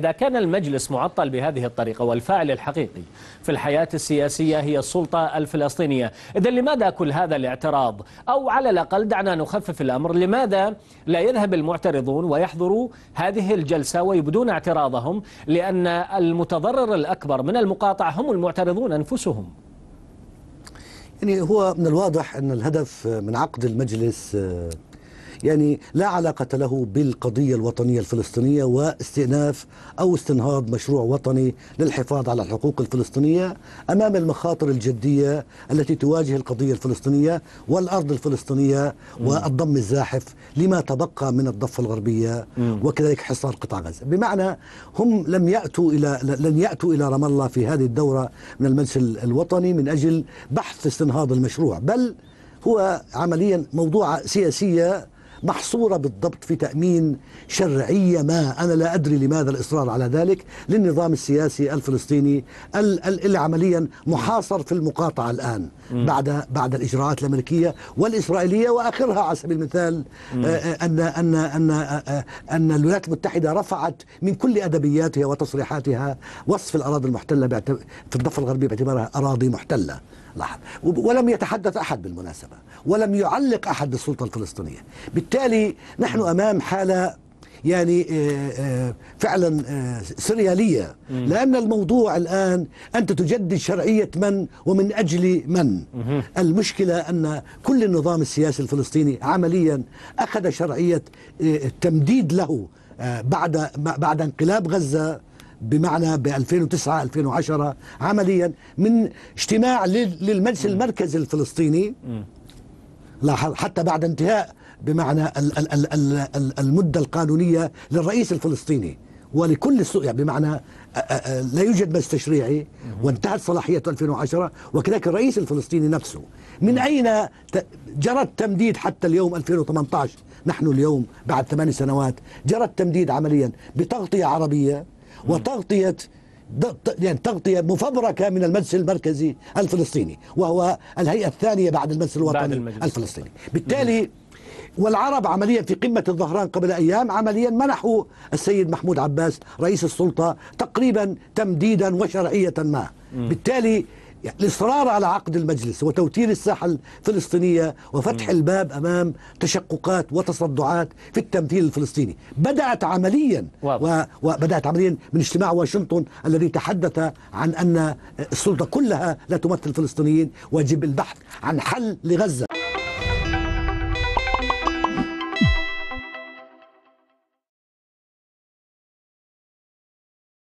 إذا كان المجلس معطل بهذه الطريقة والفاعل الحقيقي في الحياة السياسية هي السلطة الفلسطينية إذا لماذا كل هذا الاعتراض أو على الأقل دعنا نخفف الأمر لماذا لا يذهب المعترضون ويحضروا هذه الجلسة ويبدون اعتراضهم لأن المتضرر الأكبر من المقاطعة هم المعترضون أنفسهم يعني هو من الواضح أن الهدف من عقد المجلس آه، يعني لا علاقة له بالقضية الوطنية الفلسطينية واستئناف أو استنهاض مشروع وطني للحفاظ على الحقوق الفلسطينية أمام المخاطر الجدية التي تواجه القضية الفلسطينية والأرض الفلسطينية والضم الزاحف لما تبقى من الضفة الغربية وكذلك حصار قطاع غزة بمعنى هم لم يأتوا إلى لن يأتوا إلى رام الله في هذه الدورة من المجلس الوطني من أجل بحث استنهاض المشروع بل هو عمليا موضوع سياسية محصورة بالضبط في تأمين شرعية ما أنا لا أدري لماذا الإصرار على ذلك للنظام السياسي الفلسطيني اللي عمليا محاصر في المقاطعة الآن بعد بعد الإجراءات الأمريكية والإسرائيلية وآخرها على سبيل المثال آه، آه، أن أن أن آه، أن الولايات المتحدة رفعت من كل أدبياتها وتصريحاتها وصف الأراضي المحتلة في الضفة الغربية باعتبارها أراضي محتلة ولم يتحدث أحد بالمناسبة ولم يعلق أحد بالسلطة الفلسطينية بالتالي وبالتالي نحن امام حاله يعني آه، آه، فعلا آه، سرياليه لان الموضوع الان انت تجدد شرعيه من ومن اجل من المشكله ان كل النظام السياسي الفلسطيني عمليا اخذ شرعيه التمديد له بعد بعد انقلاب غزه بمعنى ب 2009 2010 عمليا من اجتماع للمجلس المركزي الفلسطيني حتى بعد انتهاء بمعنى المدة القانونية للرئيس الفلسطيني ولكل يعني بمعنى لا يوجد مجلس تشريعي وانتهت صلاحيته 2010 وكذلك الرئيس الفلسطيني نفسه من أين جرى التمديد حتى اليوم 2018 نحن اليوم بعد ثمان سنوات جرى التمديد عمليا بتغطية عربية وتغطية يعني تغطية مفبركة من المجلس المركزي الفلسطيني وهو الهيئة الثانية بعد المجلس الوطني بعد المجلس. الفلسطيني بالتالي والعرب عمليا في قمة الظهران قبل أيام عمليا منحوا السيد محمود عباس رئيس السلطة تقريبا تمديدا وشرعية ما بالتالي الإصرار على عقد المجلس وتوتير الساحة الفلسطينية وفتح الباب أمام تشققات وتصدعات في التمثيل الفلسطيني بدأت عمليا وبدأت عمليا من اجتماع واشنطن الذي تحدث عن أن السلطة كلها لا تمثل الفلسطينيين ويجب البحث عن حل لغزة